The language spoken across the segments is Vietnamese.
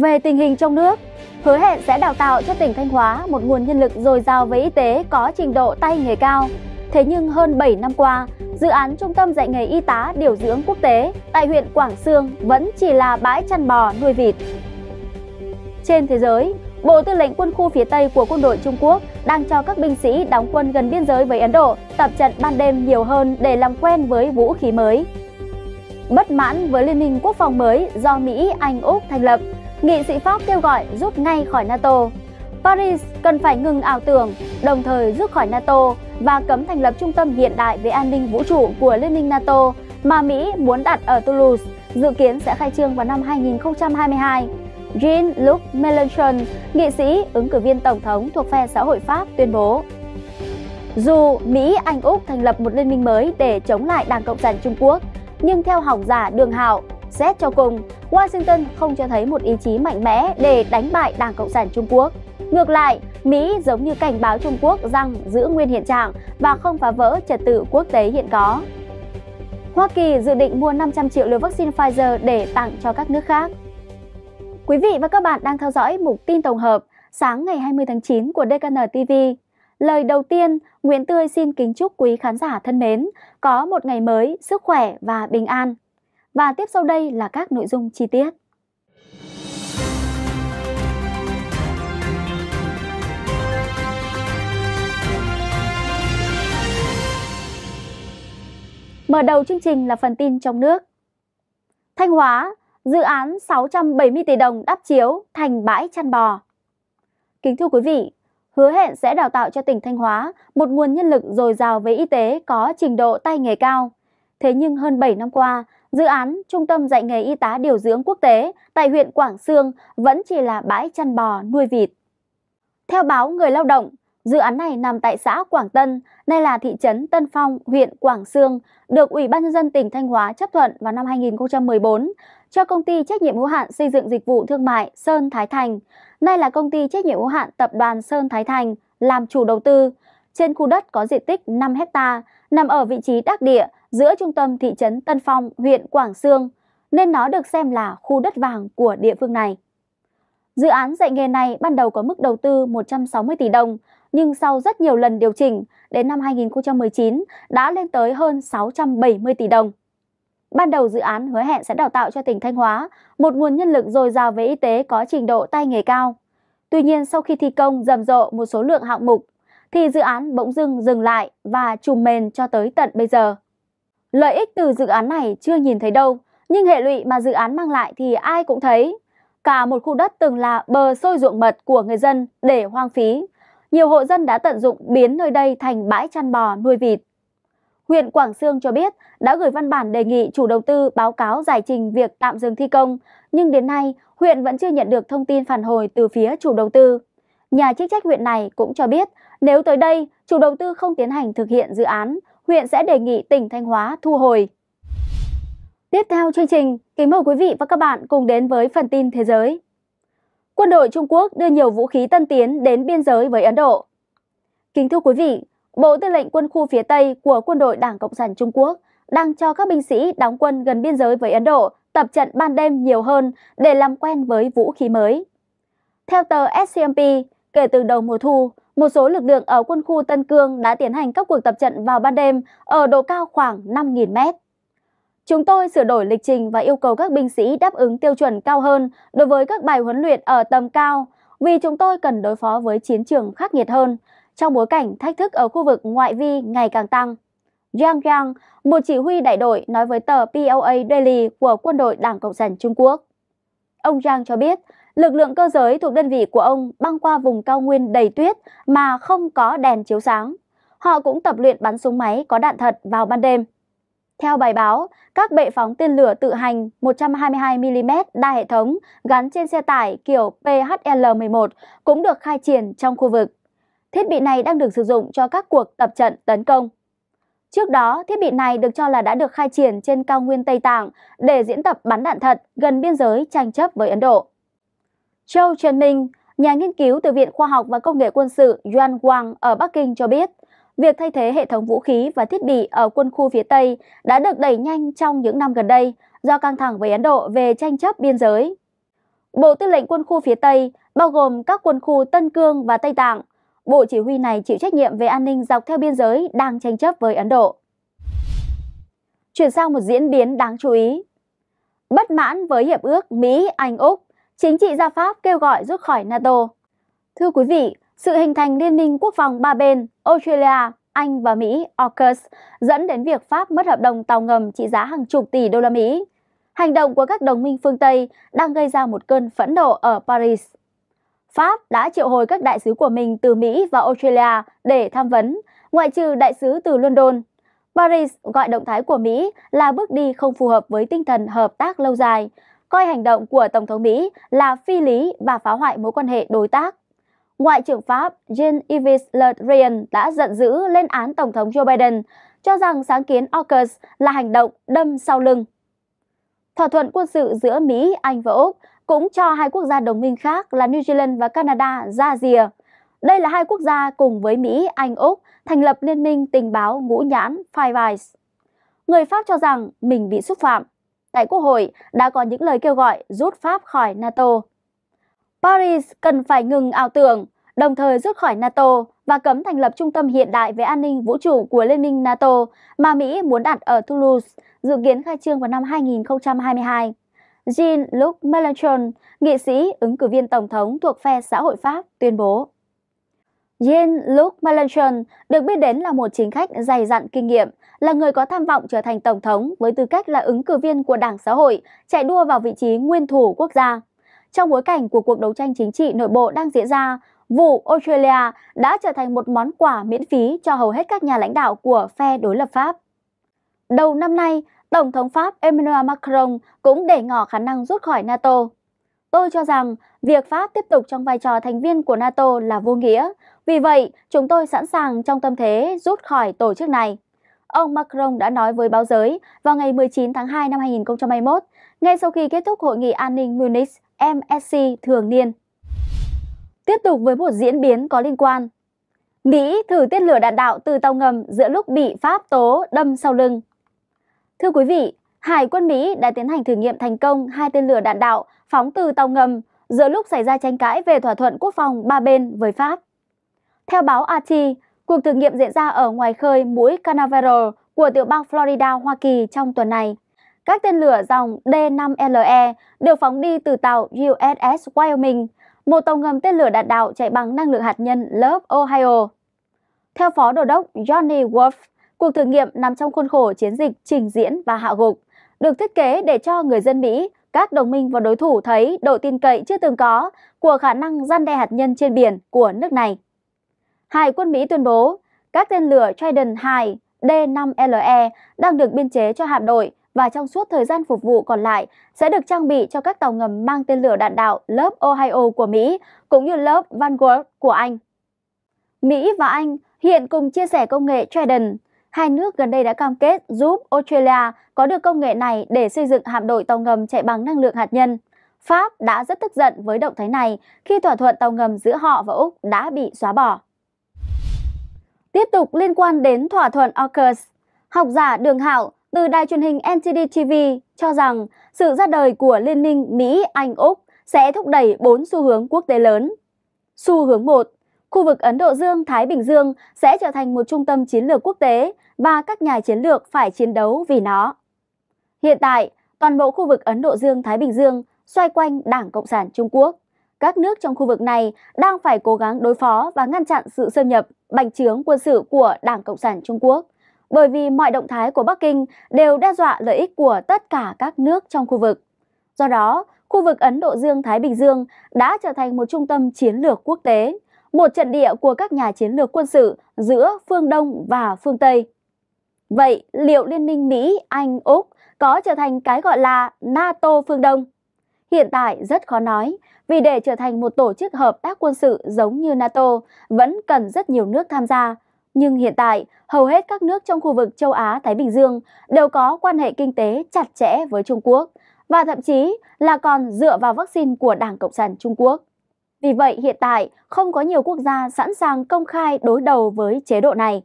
Về tình hình trong nước, hứa hẹn sẽ đào tạo cho tỉnh Thanh Hóa một nguồn nhân lực dồi dào về y tế có trình độ tay nghề cao. Thế nhưng hơn 7 năm qua, dự án Trung tâm dạy nghề y tá điều dưỡng quốc tế tại huyện Quảng Sương vẫn chỉ là bãi chăn bò nuôi vịt. Trên thế giới, Bộ Tư lệnh Quân khu phía Tây của quân đội Trung Quốc đang cho các binh sĩ đóng quân gần biên giới với Ấn Độ tập trận ban đêm nhiều hơn để làm quen với vũ khí mới. Bất mãn với Liên minh quốc phòng mới do Mỹ, Anh, Úc thành lập, Nghị sĩ Pháp kêu gọi rút ngay khỏi NATO. Paris cần phải ngừng ảo tưởng, đồng thời rút khỏi NATO và cấm thành lập trung tâm hiện đại về an ninh vũ trụ của Liên minh NATO mà Mỹ muốn đặt ở Toulouse, dự kiến sẽ khai trương vào năm 2022. Jean-Luc Mélenchon, nghị sĩ ứng cử viên tổng thống thuộc phe xã hội Pháp tuyên bố. Dù Mỹ, Anh, Úc thành lập một liên minh mới để chống lại Đảng Cộng sản Trung Quốc, nhưng theo hỏng giả Đường Hạo, Xét cho cùng, Washington không cho thấy một ý chí mạnh mẽ để đánh bại Đảng Cộng sản Trung Quốc. Ngược lại, Mỹ giống như cảnh báo Trung Quốc rằng giữ nguyên hiện trạng và không phá vỡ trật tự quốc tế hiện có. Hoa Kỳ dự định mua 500 triệu liều vaccine Pfizer để tặng cho các nước khác. Quý vị và các bạn đang theo dõi mục tin tổng hợp sáng ngày 20 tháng 9 của DKN TV. Lời đầu tiên, Nguyễn Tươi xin kính chúc quý khán giả thân mến có một ngày mới, sức khỏe và bình an. Và tiếp sau đây là các nội dung chi tiết. Mở đầu chương trình là phần tin trong nước. Thanh Hóa, dự án 670 tỷ đồng đắp chiếu thành bãi chăn bò. Kính thưa quý vị, hứa hẹn sẽ đào tạo cho tỉnh Thanh Hóa một nguồn nhân lực dồi dào về y tế có trình độ tay nghề cao. Thế nhưng hơn 7 năm qua, Dự án Trung tâm dạy nghề y tá điều dưỡng quốc tế tại huyện Quảng Sương vẫn chỉ là bãi chăn bò nuôi vịt. Theo báo Người Lao động, dự án này nằm tại xã Quảng Tân, nay là thị trấn Tân Phong, huyện Quảng Sương, được Ủy ban nhân dân tỉnh Thanh Hóa chấp thuận vào năm 2014 cho công ty trách nhiệm hữu hạn xây dựng dịch vụ thương mại Sơn Thái Thành, nay là công ty trách nhiệm hữu hạn tập đoàn Sơn Thái Thành làm chủ đầu tư. Trên khu đất có diện tích 5 hecta nằm ở vị trí đắc địa giữa trung tâm thị trấn Tân Phong, huyện Quảng Sương, nên nó được xem là khu đất vàng của địa phương này. Dự án dạy nghề này ban đầu có mức đầu tư 160 tỷ đồng, nhưng sau rất nhiều lần điều chỉnh, đến năm 2019 đã lên tới hơn 670 tỷ đồng. Ban đầu dự án hứa hẹn sẽ đào tạo cho tỉnh Thanh Hóa một nguồn nhân lực dồi dào về y tế có trình độ tay nghề cao. Tuy nhiên sau khi thi công rầm rộ một số lượng hạng mục thì dự án bỗng dưng dừng lại và trùm mền cho tới tận bây giờ. Lợi ích từ dự án này chưa nhìn thấy đâu, nhưng hệ lụy mà dự án mang lại thì ai cũng thấy. Cả một khu đất từng là bờ sôi ruộng mật của người dân để hoang phí. Nhiều hộ dân đã tận dụng biến nơi đây thành bãi chăn bò nuôi vịt. Huyện Quảng Sương cho biết đã gửi văn bản đề nghị chủ đầu tư báo cáo giải trình việc tạm dừng thi công, nhưng đến nay huyện vẫn chưa nhận được thông tin phản hồi từ phía chủ đầu tư. Nhà chức trách huyện này cũng cho biết nếu tới đây chủ đầu tư không tiến hành thực hiện dự án huyện sẽ đề nghị tỉnh Thanh Hóa thu hồi. Tiếp theo chương trình, kính mời quý vị và các bạn cùng đến với phần tin thế giới. Quân đội Trung Quốc đưa nhiều vũ khí tân tiến đến biên giới với Ấn Độ. Kính thưa quý vị, Bộ Tư lệnh Quân khu phía Tây của Quân đội Đảng Cộng sản Trung Quốc đang cho các binh sĩ đóng quân gần biên giới với Ấn Độ tập trận ban đêm nhiều hơn để làm quen với vũ khí mới. Theo tờ SCMP, Kể từ đầu mùa thu, một số lực lượng ở quân khu Tân Cương đã tiến hành các cuộc tập trận vào ban đêm ở độ cao khoảng 5.000 mét. Chúng tôi sửa đổi lịch trình và yêu cầu các binh sĩ đáp ứng tiêu chuẩn cao hơn đối với các bài huấn luyện ở tầm cao vì chúng tôi cần đối phó với chiến trường khắc nghiệt hơn trong bối cảnh thách thức ở khu vực ngoại vi ngày càng tăng. Jiang Yang, một chỉ huy đại đội nói với tờ PLA Daily của quân đội Đảng Cộng sản Trung Quốc. Ông Yang cho biết lực lượng cơ giới thuộc đơn vị của ông băng qua vùng cao nguyên đầy tuyết mà không có đèn chiếu sáng. Họ cũng tập luyện bắn súng máy có đạn thật vào ban đêm. Theo bài báo, các bệ phóng tên lửa tự hành 122mm đa hệ thống gắn trên xe tải kiểu PHL-11 cũng được khai triển trong khu vực. Thiết bị này đang được sử dụng cho các cuộc tập trận tấn công. Trước đó, thiết bị này được cho là đã được khai triển trên cao nguyên Tây Tạng để diễn tập bắn đạn thật gần biên giới tranh chấp với Ấn Độ. Châu Trần Minh, nhà nghiên cứu từ Viện Khoa học và Công nghệ quân sự Yuan Wang ở Bắc Kinh cho biết, việc thay thế hệ thống vũ khí và thiết bị ở quân khu phía Tây đã được đẩy nhanh trong những năm gần đây do căng thẳng với Ấn Độ về tranh chấp biên giới. Bộ Tư lệnh quân khu phía Tây bao gồm các quân khu Tân Cương và Tây Tạng. Bộ chỉ huy này chịu trách nhiệm về an ninh dọc theo biên giới đang tranh chấp với Ấn Độ. Chuyển sang một diễn biến đáng chú ý. Bất mãn với hiệp ước Mỹ-Anh-Úc, Chính trị gia Pháp kêu gọi rút khỏi NATO. Thưa quý vị, sự hình thành liên minh quốc phòng ba bên Australia, Anh và Mỹ AUKUS dẫn đến việc Pháp mất hợp đồng tàu ngầm trị giá hàng chục tỷ đô la Mỹ. Hành động của các đồng minh phương Tây đang gây ra một cơn phẫn nộ ở Paris. Pháp đã triệu hồi các đại sứ của mình từ Mỹ và Australia để tham vấn, ngoại trừ đại sứ từ London. Paris gọi động thái của Mỹ là bước đi không phù hợp với tinh thần hợp tác lâu dài, coi hành động của Tổng thống Mỹ là phi lý và phá hoại mối quan hệ đối tác. Ngoại trưởng Pháp Jean-Yves Le Drian đã giận dữ lên án Tổng thống Joe Biden, cho rằng sáng kiến AUKUS là hành động đâm sau lưng. Thỏa thuận quân sự giữa Mỹ, Anh và Úc cũng cho hai quốc gia đồng minh khác là New Zealand và Canada ra rìa. Đây là hai quốc gia cùng với Mỹ, Anh, Úc thành lập liên minh tình báo ngũ nhãn Five Eyes. Người Pháp cho rằng mình bị xúc phạm tại Quốc hội đã có những lời kêu gọi rút Pháp khỏi NATO. Paris cần phải ngừng ảo tưởng, đồng thời rút khỏi NATO và cấm thành lập trung tâm hiện đại về an ninh vũ trụ của Liên minh NATO mà Mỹ muốn đặt ở Toulouse, dự kiến khai trương vào năm 2022. Jean-Luc Mélenchon, nghị sĩ ứng cử viên tổng thống thuộc phe xã hội Pháp, tuyên bố. Jean-Luc Mélenchon được biết đến là một chính khách dày dặn kinh nghiệm, là người có tham vọng trở thành tổng thống với tư cách là ứng cử viên của Đảng Xã hội, chạy đua vào vị trí nguyên thủ quốc gia. Trong bối cảnh của cuộc đấu tranh chính trị nội bộ đang diễn ra, vụ Australia đã trở thành một món quà miễn phí cho hầu hết các nhà lãnh đạo của phe đối lập Pháp. Đầu năm nay, Tổng thống Pháp Emmanuel Macron cũng để ngỏ khả năng rút khỏi NATO. Tôi cho rằng việc Pháp tiếp tục trong vai trò thành viên của NATO là vô nghĩa, vì vậy, chúng tôi sẵn sàng trong tâm thế rút khỏi tổ chức này. Ông Macron đã nói với báo giới vào ngày 19 tháng 2 năm 2021, ngay sau khi kết thúc Hội nghị An ninh Munich MSC thường niên. Tiếp tục với một diễn biến có liên quan. Mỹ thử tiết lửa đạn đạo từ tàu ngầm giữa lúc bị Pháp tố đâm sau lưng. Thưa quý vị, Hải quân Mỹ đã tiến hành thử nghiệm thành công hai tên lửa đạn đạo phóng từ tàu ngầm giữa lúc xảy ra tranh cãi về thỏa thuận quốc phòng ba bên với Pháp. Theo báo RT, cuộc thử nghiệm diễn ra ở ngoài khơi mũi Canaveral của tiểu bang Florida, Hoa Kỳ trong tuần này. Các tên lửa dòng D-5LE được phóng đi từ tàu USS Wyoming, một tàu ngầm tên lửa đạn đạo chạy bằng năng lượng hạt nhân lớp Ohio. Theo Phó Đô đốc Johnny Wolf, cuộc thử nghiệm nằm trong khuôn khổ chiến dịch trình diễn và hạ gục, được thiết kế để cho người dân Mỹ, các đồng minh và đối thủ thấy độ tin cậy chưa từng có của khả năng gian đe hạt nhân trên biển của nước này. Hải quân Mỹ tuyên bố các tên lửa Trident 2 D5LE đang được biên chế cho hạm đội và trong suốt thời gian phục vụ còn lại sẽ được trang bị cho các tàu ngầm mang tên lửa đạn đạo lớp Ohio của Mỹ cũng như lớp Vanguard của Anh. Mỹ và Anh hiện cùng chia sẻ công nghệ Trident. Hai nước gần đây đã cam kết giúp Australia có được công nghệ này để xây dựng hạm đội tàu ngầm chạy bằng năng lượng hạt nhân. Pháp đã rất tức giận với động thái này khi thỏa thuận tàu ngầm giữa họ và Úc đã bị xóa bỏ. Tiếp tục liên quan đến thỏa thuận AUKUS, học giả Đường Hạo từ đài truyền hình NTD TV cho rằng sự ra đời của Liên minh Mỹ-Anh-Úc sẽ thúc đẩy bốn xu hướng quốc tế lớn. Xu hướng 1, khu vực Ấn Độ Dương-Thái Bình Dương sẽ trở thành một trung tâm chiến lược quốc tế và các nhà chiến lược phải chiến đấu vì nó. Hiện tại, toàn bộ khu vực Ấn Độ Dương-Thái Bình Dương xoay quanh Đảng Cộng sản Trung Quốc các nước trong khu vực này đang phải cố gắng đối phó và ngăn chặn sự xâm nhập, bành trướng quân sự của Đảng Cộng sản Trung Quốc, bởi vì mọi động thái của Bắc Kinh đều đe dọa lợi ích của tất cả các nước trong khu vực. Do đó, khu vực Ấn Độ Dương-Thái Bình Dương đã trở thành một trung tâm chiến lược quốc tế, một trận địa của các nhà chiến lược quân sự giữa phương Đông và phương Tây. Vậy liệu Liên minh Mỹ, Anh, Úc có trở thành cái gọi là NATO phương Đông? hiện tại rất khó nói, vì để trở thành một tổ chức hợp tác quân sự giống như NATO vẫn cần rất nhiều nước tham gia. Nhưng hiện tại, hầu hết các nước trong khu vực châu Á-Thái Bình Dương đều có quan hệ kinh tế chặt chẽ với Trung Quốc và thậm chí là còn dựa vào vaccine của Đảng Cộng sản Trung Quốc. Vì vậy hiện tại không có nhiều quốc gia sẵn sàng công khai đối đầu với chế độ này.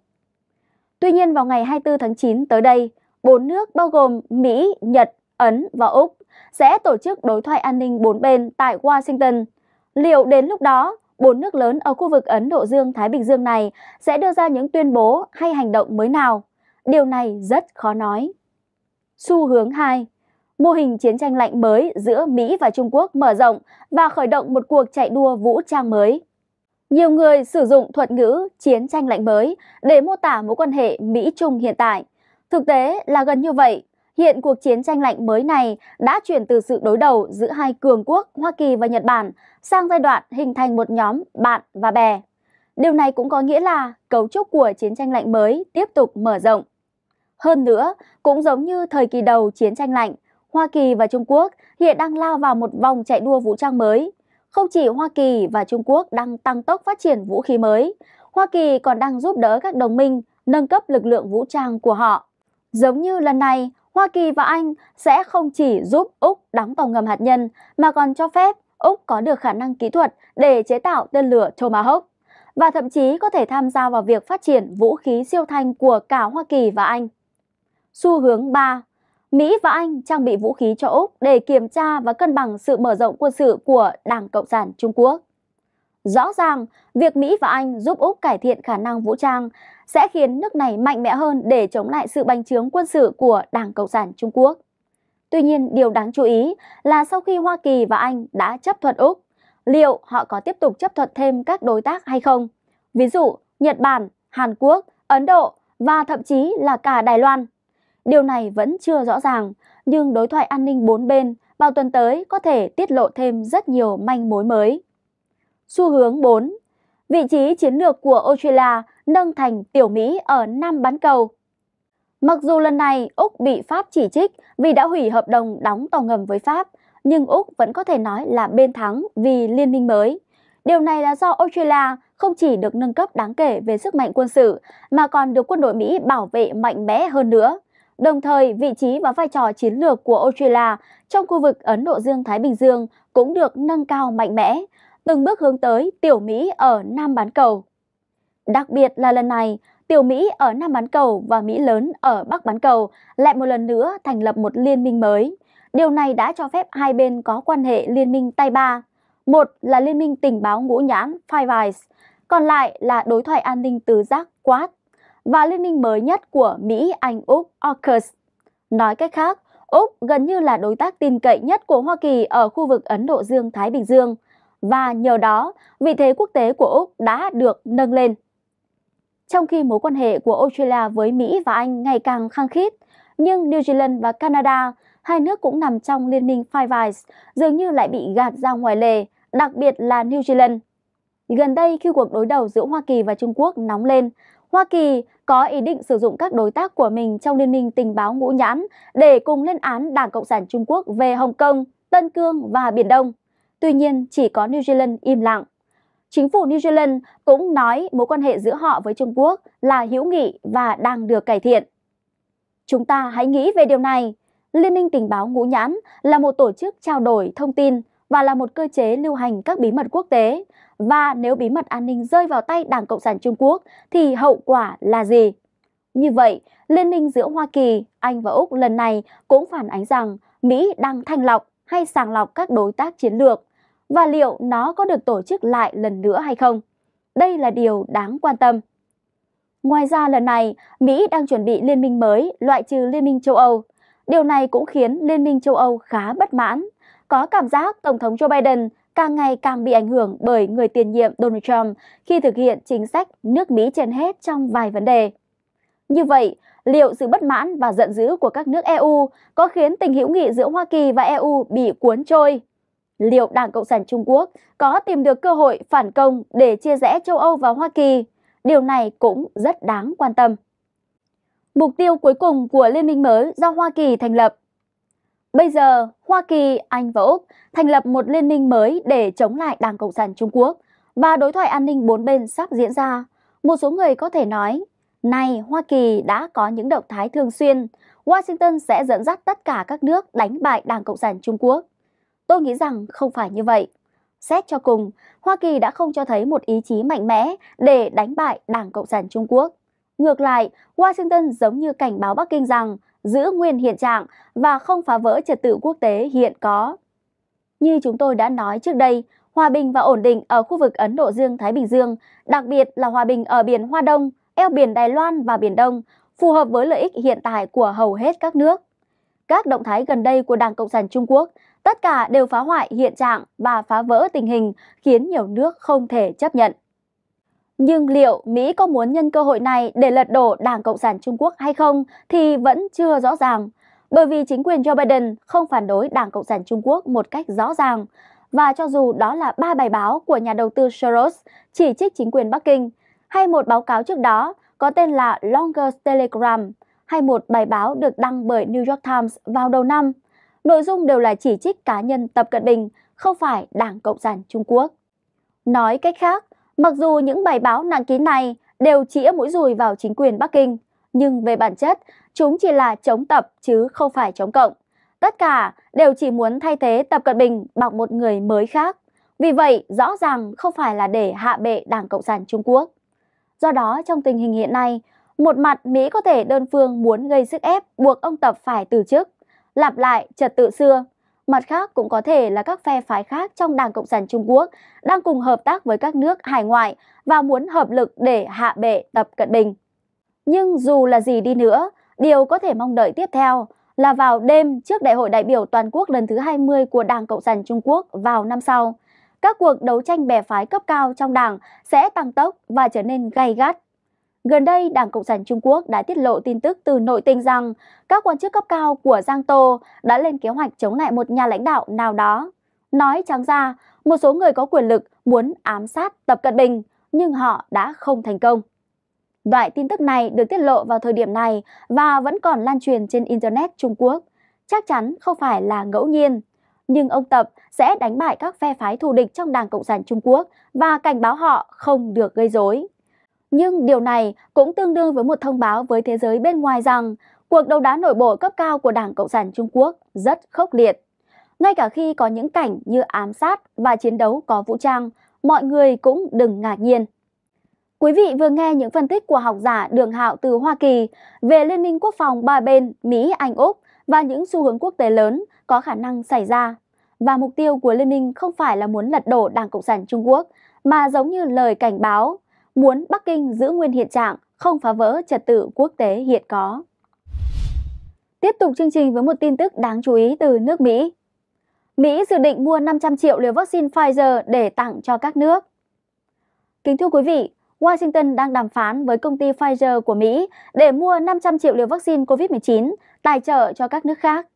Tuy nhiên vào ngày 24 tháng 9 tới đây, bốn nước bao gồm Mỹ, Nhật, Ấn và Úc sẽ tổ chức đối thoại an ninh bốn bên tại Washington. Liệu đến lúc đó, bốn nước lớn ở khu vực Ấn Độ Dương-Thái Bình Dương này sẽ đưa ra những tuyên bố hay hành động mới nào? Điều này rất khó nói. Xu hướng 2 Mô hình chiến tranh lạnh mới giữa Mỹ và Trung Quốc mở rộng và khởi động một cuộc chạy đua vũ trang mới. Nhiều người sử dụng thuật ngữ chiến tranh lạnh mới để mô tả mối quan hệ Mỹ-Trung hiện tại. Thực tế là gần như vậy, Hiện cuộc chiến tranh lạnh mới này đã chuyển từ sự đối đầu giữa hai cường quốc Hoa Kỳ và Nhật Bản sang giai đoạn hình thành một nhóm bạn và bè. Điều này cũng có nghĩa là cấu trúc của chiến tranh lạnh mới tiếp tục mở rộng. Hơn nữa, cũng giống như thời kỳ đầu chiến tranh lạnh, Hoa Kỳ và Trung Quốc hiện đang lao vào một vòng chạy đua vũ trang mới. Không chỉ Hoa Kỳ và Trung Quốc đang tăng tốc phát triển vũ khí mới, Hoa Kỳ còn đang giúp đỡ các đồng minh nâng cấp lực lượng vũ trang của họ. Giống như lần này, Hoa Kỳ và Anh sẽ không chỉ giúp Úc đóng tàu ngầm hạt nhân mà còn cho phép Úc có được khả năng kỹ thuật để chế tạo tên lửa Tomahawk và thậm chí có thể tham gia vào việc phát triển vũ khí siêu thanh của cả Hoa Kỳ và Anh. Xu hướng 3. Mỹ và Anh trang bị vũ khí cho Úc để kiểm tra và cân bằng sự mở rộng quân sự của Đảng Cộng sản Trung Quốc. Rõ ràng, việc Mỹ và Anh giúp Úc cải thiện khả năng vũ trang sẽ khiến nước này mạnh mẽ hơn để chống lại sự bành trướng quân sự của Đảng Cộng sản Trung Quốc. Tuy nhiên, điều đáng chú ý là sau khi Hoa Kỳ và Anh đã chấp thuận Úc, liệu họ có tiếp tục chấp thuận thêm các đối tác hay không? Ví dụ, Nhật Bản, Hàn Quốc, Ấn Độ và thậm chí là cả Đài Loan. Điều này vẫn chưa rõ ràng, nhưng đối thoại an ninh bốn bên vào tuần tới có thể tiết lộ thêm rất nhiều manh mối mới. Xu hướng 4. Vị trí chiến lược của Australia nâng thành tiểu Mỹ ở Nam bán cầu. Mặc dù lần này Úc bị Pháp chỉ trích vì đã hủy hợp đồng đóng tàu ngầm với Pháp, nhưng Úc vẫn có thể nói là bên thắng vì liên minh mới. Điều này là do Australia không chỉ được nâng cấp đáng kể về sức mạnh quân sự mà còn được quân đội Mỹ bảo vệ mạnh mẽ hơn nữa. Đồng thời, vị trí và vai trò chiến lược của Australia trong khu vực Ấn Độ Dương-Thái Bình Dương cũng được nâng cao mạnh mẽ từng bước hướng tới tiểu Mỹ ở Nam bán cầu. Đặc biệt là lần này, tiểu Mỹ ở Nam bán cầu và Mỹ lớn ở Bắc bán cầu lại một lần nữa thành lập một liên minh mới. Điều này đã cho phép hai bên có quan hệ liên minh tay ba. Một là liên minh tình báo ngũ nhãn Five Eyes, còn lại là đối thoại an ninh tứ giác Quad và liên minh mới nhất của Mỹ, Anh, Úc, AUKUS. Nói cách khác, Úc gần như là đối tác tin cậy nhất của Hoa Kỳ ở khu vực Ấn Độ Dương-Thái Bình Dương – và nhờ đó vị thế quốc tế của Úc đã được nâng lên. Trong khi mối quan hệ của Australia với Mỹ và Anh ngày càng khăng khít, nhưng New Zealand và Canada, hai nước cũng nằm trong liên minh Five Eyes, dường như lại bị gạt ra ngoài lề, đặc biệt là New Zealand. Gần đây khi cuộc đối đầu giữa Hoa Kỳ và Trung Quốc nóng lên, Hoa Kỳ có ý định sử dụng các đối tác của mình trong Liên minh Tình báo Ngũ Nhãn để cùng lên án Đảng Cộng sản Trung Quốc về Hồng Kông, Tân Cương và Biển Đông. Tuy nhiên, chỉ có New Zealand im lặng. Chính phủ New Zealand cũng nói mối quan hệ giữa họ với Trung Quốc là hữu nghị và đang được cải thiện. Chúng ta hãy nghĩ về điều này. Liên minh tình báo ngũ nhãn là một tổ chức trao đổi thông tin và là một cơ chế lưu hành các bí mật quốc tế. Và nếu bí mật an ninh rơi vào tay Đảng Cộng sản Trung Quốc thì hậu quả là gì? Như vậy, liên minh giữa Hoa Kỳ, Anh và Úc lần này cũng phản ánh rằng Mỹ đang thanh lọc hay sàng lọc các đối tác chiến lược và liệu nó có được tổ chức lại lần nữa hay không. Đây là điều đáng quan tâm. Ngoài ra lần này, Mỹ đang chuẩn bị liên minh mới loại trừ Liên minh châu Âu. Điều này cũng khiến Liên minh châu Âu khá bất mãn. Có cảm giác Tổng thống Joe Biden càng ngày càng bị ảnh hưởng bởi người tiền nhiệm Donald Trump khi thực hiện chính sách nước Mỹ trên hết trong vài vấn đề. Như vậy, liệu sự bất mãn và giận dữ của các nước EU có khiến tình hữu nghị giữa Hoa Kỳ và EU bị cuốn trôi? liệu Đảng Cộng sản Trung Quốc có tìm được cơ hội phản công để chia rẽ châu Âu và Hoa Kỳ. Điều này cũng rất đáng quan tâm. Mục tiêu cuối cùng của Liên minh mới do Hoa Kỳ thành lập Bây giờ, Hoa Kỳ, Anh và Úc thành lập một liên minh mới để chống lại Đảng Cộng sản Trung Quốc và đối thoại an ninh bốn bên sắp diễn ra. Một số người có thể nói, nay Hoa Kỳ đã có những động thái thường xuyên, Washington sẽ dẫn dắt tất cả các nước đánh bại Đảng Cộng sản Trung Quốc. Tôi nghĩ rằng không phải như vậy. Xét cho cùng, Hoa Kỳ đã không cho thấy một ý chí mạnh mẽ để đánh bại Đảng Cộng sản Trung Quốc. Ngược lại, Washington giống như cảnh báo Bắc Kinh rằng giữ nguyên hiện trạng và không phá vỡ trật tự quốc tế hiện có. Như chúng tôi đã nói trước đây, hòa bình và ổn định ở khu vực Ấn Độ Dương-Thái Bình Dương, đặc biệt là hòa bình ở Biển Hoa Đông, eo biển Đài Loan và Biển Đông, phù hợp với lợi ích hiện tại của hầu hết các nước. Các động thái gần đây của Đảng Cộng sản Trung Quốc tất cả đều phá hoại hiện trạng và phá vỡ tình hình, khiến nhiều nước không thể chấp nhận. Nhưng liệu Mỹ có muốn nhân cơ hội này để lật đổ Đảng Cộng sản Trung Quốc hay không thì vẫn chưa rõ ràng, bởi vì chính quyền Joe Biden không phản đối Đảng Cộng sản Trung Quốc một cách rõ ràng. Và cho dù đó là ba bài báo của nhà đầu tư Soros chỉ trích chính quyền Bắc Kinh, hay một báo cáo trước đó có tên là Longer Telegram, hay một bài báo được đăng bởi New York Times vào đầu năm nội dung đều là chỉ trích cá nhân Tập Cận Bình, không phải Đảng Cộng sản Trung Quốc. Nói cách khác, mặc dù những bài báo nặng ký này đều chĩa mũi dùi vào chính quyền Bắc Kinh, nhưng về bản chất, chúng chỉ là chống Tập chứ không phải chống Cộng. Tất cả đều chỉ muốn thay thế Tập Cận Bình bằng một người mới khác. Vì vậy, rõ ràng không phải là để hạ bệ Đảng Cộng sản Trung Quốc. Do đó, trong tình hình hiện nay, một mặt Mỹ có thể đơn phương muốn gây sức ép buộc ông Tập phải từ chức lặp lại trật tự xưa. Mặt khác cũng có thể là các phe phái khác trong Đảng Cộng sản Trung Quốc đang cùng hợp tác với các nước hải ngoại và muốn hợp lực để hạ bệ Tập Cận Bình. Nhưng dù là gì đi nữa, điều có thể mong đợi tiếp theo là vào đêm trước Đại hội đại biểu toàn quốc lần thứ 20 của Đảng Cộng sản Trung Quốc vào năm sau, các cuộc đấu tranh bè phái cấp cao trong Đảng sẽ tăng tốc và trở nên gay gắt Gần đây, Đảng Cộng sản Trung Quốc đã tiết lộ tin tức từ nội tình rằng các quan chức cấp cao của Giang Tô đã lên kế hoạch chống lại một nhà lãnh đạo nào đó. Nói trắng ra, một số người có quyền lực muốn ám sát Tập Cận Bình, nhưng họ đã không thành công. Loại tin tức này được tiết lộ vào thời điểm này và vẫn còn lan truyền trên Internet Trung Quốc. Chắc chắn không phải là ngẫu nhiên. Nhưng ông Tập sẽ đánh bại các phe phái thù địch trong Đảng Cộng sản Trung Quốc và cảnh báo họ không được gây rối. Nhưng điều này cũng tương đương với một thông báo với thế giới bên ngoài rằng cuộc đấu đá nội bộ cấp cao của Đảng Cộng sản Trung Quốc rất khốc liệt. Ngay cả khi có những cảnh như ám sát và chiến đấu có vũ trang, mọi người cũng đừng ngạc nhiên. Quý vị vừa nghe những phân tích của học giả Đường Hạo từ Hoa Kỳ về Liên minh quốc phòng ba bên Mỹ-Anh-Úc và những xu hướng quốc tế lớn có khả năng xảy ra. Và mục tiêu của Liên minh không phải là muốn lật đổ Đảng Cộng sản Trung Quốc, mà giống như lời cảnh báo muốn Bắc Kinh giữ nguyên hiện trạng, không phá vỡ trật tự quốc tế hiện có. Tiếp tục chương trình với một tin tức đáng chú ý từ nước Mỹ. Mỹ dự định mua 500 triệu liều vaccine Pfizer để tặng cho các nước. Kính thưa quý vị, Washington đang đàm phán với công ty Pfizer của Mỹ để mua 500 triệu liều vaccine COVID-19 tài trợ cho các nước khác.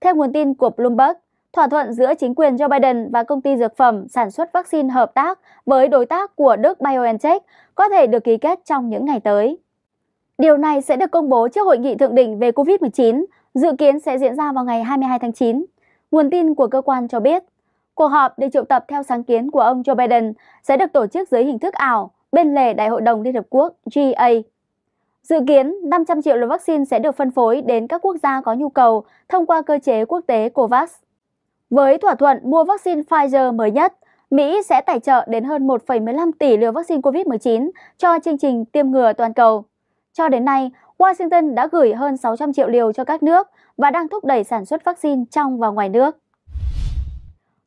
Theo nguồn tin của Bloomberg, thỏa thuận giữa chính quyền Joe Biden và công ty dược phẩm sản xuất vaccine hợp tác với đối tác của Đức BioNTech có thể được ký kết trong những ngày tới. Điều này sẽ được công bố trước hội nghị thượng đỉnh về COVID-19, dự kiến sẽ diễn ra vào ngày 22 tháng 9. Nguồn tin của cơ quan cho biết, cuộc họp được triệu tập theo sáng kiến của ông Joe Biden sẽ được tổ chức dưới hình thức ảo bên lề Đại hội đồng Liên Hợp Quốc GA. Dự kiến 500 triệu lô vaccine sẽ được phân phối đến các quốc gia có nhu cầu thông qua cơ chế quốc tế COVAX. Với thỏa thuận mua vaccine Pfizer mới nhất, Mỹ sẽ tài trợ đến hơn 1,15 tỷ liều vaccine COVID-19 cho chương trình tiêm ngừa toàn cầu. Cho đến nay, Washington đã gửi hơn 600 triệu liều cho các nước và đang thúc đẩy sản xuất vaccine trong và ngoài nước.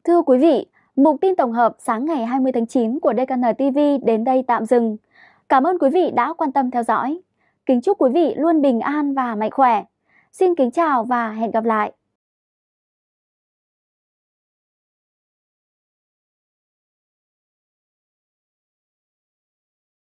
Thưa quý vị, mục tin tổng hợp sáng ngày 20 tháng 9 của DKN TV đến đây tạm dừng. Cảm ơn quý vị đã quan tâm theo dõi. Kính chúc quý vị luôn bình an và mạnh khỏe. Xin kính chào và hẹn gặp lại.